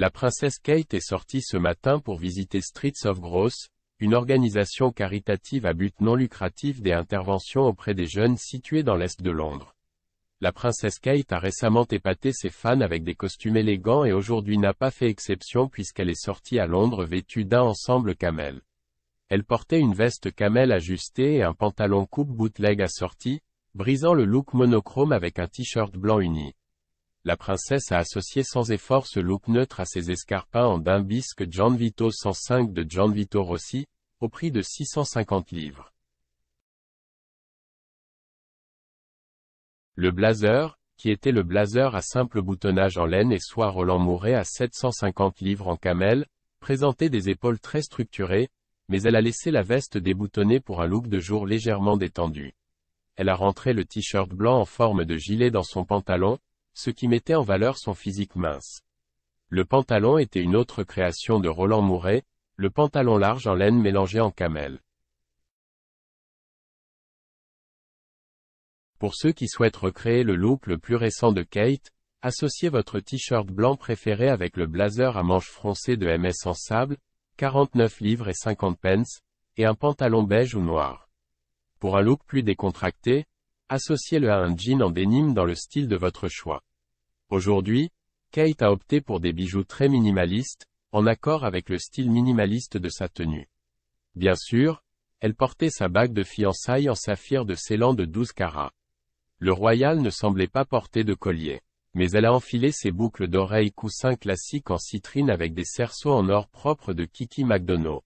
La princesse Kate est sortie ce matin pour visiter Streets of Gross, une organisation caritative à but non lucratif des interventions auprès des jeunes situés dans l'est de Londres. La princesse Kate a récemment épaté ses fans avec des costumes élégants et aujourd'hui n'a pas fait exception puisqu'elle est sortie à Londres vêtue d'un ensemble camel. Elle portait une veste camel ajustée et un pantalon coupe bootleg assorti, brisant le look monochrome avec un t-shirt blanc uni la princesse a associé sans effort ce look neutre à ses escarpins en d'un bisque John Vito 105 de John Vito Rossi, au prix de 650 livres. Le blazer, qui était le blazer à simple boutonnage en laine et soie Roland Mouret à 750 livres en camel, présentait des épaules très structurées, mais elle a laissé la veste déboutonnée pour un look de jour légèrement détendu. Elle a rentré le t-shirt blanc en forme de gilet dans son pantalon, ce qui mettait en valeur son physique mince. Le pantalon était une autre création de Roland Mouret, le pantalon large en laine mélangé en camel. Pour ceux qui souhaitent recréer le look le plus récent de Kate, associez votre t-shirt blanc préféré avec le blazer à manches froncées de MS en sable, 49 livres et 50 pence, et un pantalon beige ou noir. Pour un look plus décontracté, associez-le à un jean en dénime dans le style de votre choix. Aujourd'hui, Kate a opté pour des bijoux très minimalistes, en accord avec le style minimaliste de sa tenue. Bien sûr, elle portait sa bague de fiançailles en saphir de Ceylan de 12 carats. Le royal ne semblait pas porter de collier. Mais elle a enfilé ses boucles d'oreilles coussin classiques en citrine avec des cerceaux en or propre de Kiki McDonough.